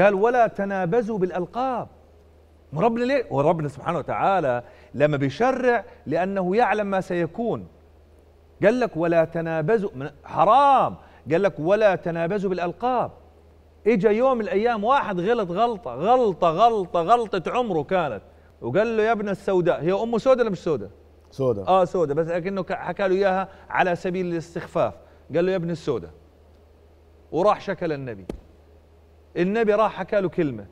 قال ولا تنابزوا بالألقاب وربنا ليه وربنا سبحانه وتعالى لما بيشرع لأنه يعلم ما سيكون قال لك ولا تنابزوا حرام قال لك ولا تنابزوا بالألقاب اجى يوم من الايام واحد غلط غلطه غلطه غلطه غلطه عمره كانت وقال له يا ابن السوداء هي امه سوداء ولا مش سوداء؟ سوداء اه سوداء بس لكنه حكى له اياها على سبيل الاستخفاف قال له يا ابن السوداء وراح شكل النبي النبي راح حكى له كلمة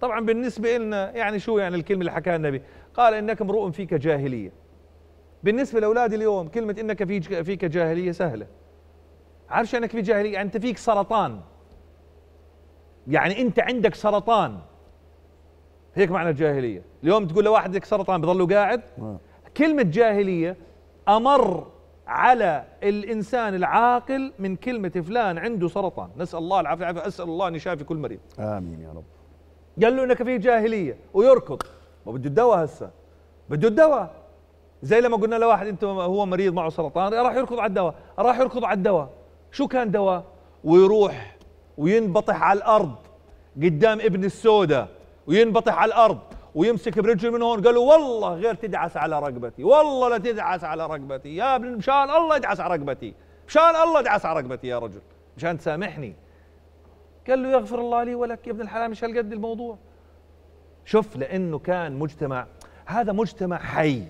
طبعا بالنسبة لنا يعني شو يعني الكلمة اللي حكاها النبي قال إنك امرؤ فيك جاهلية بالنسبة لأولادي اليوم كلمة إنك فيك جاهلية سهلة عارف شو إنك في جاهلية يعني أنت فيك سرطان يعني أنت عندك سرطان هيك معنى الجاهلية اليوم تقول لواحد لك سرطان بضله قاعد نعم. كلمة جاهلية أمر على الانسان العاقل من كلمه فلان عنده سرطان نسال الله العافيه اسال الله ان يشافي كل مريض امين يا رب قال له انك في جاهليه ويركض ما بده الدواء هسه بده الدواء زي لما قلنا لواحد انت هو مريض معه سرطان راح يركض على الدواء راح يركض على الدواء شو كان دواء ويروح وينبطح على الارض قدام ابن السوده وينبطح على الارض ويمسك برجل من هون قال له والله غير تدعس على رقبتي والله لا تدعس على رقبتي يا ابن مشان الله ادعس على رقبتي مشان الله ادعس على رقبتي يا رجل مشان تسامحني قال له يغفر الله لي ولك يا ابن الحلال مش هالقد الموضوع شوف لانه كان مجتمع هذا مجتمع حي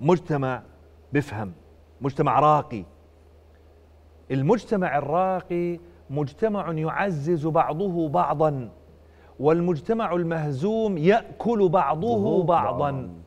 مجتمع بفهم مجتمع راقي المجتمع الراقي مجتمع يعزز بعضه بعضا والمجتمع المهزوم يأكل بعضه بعضا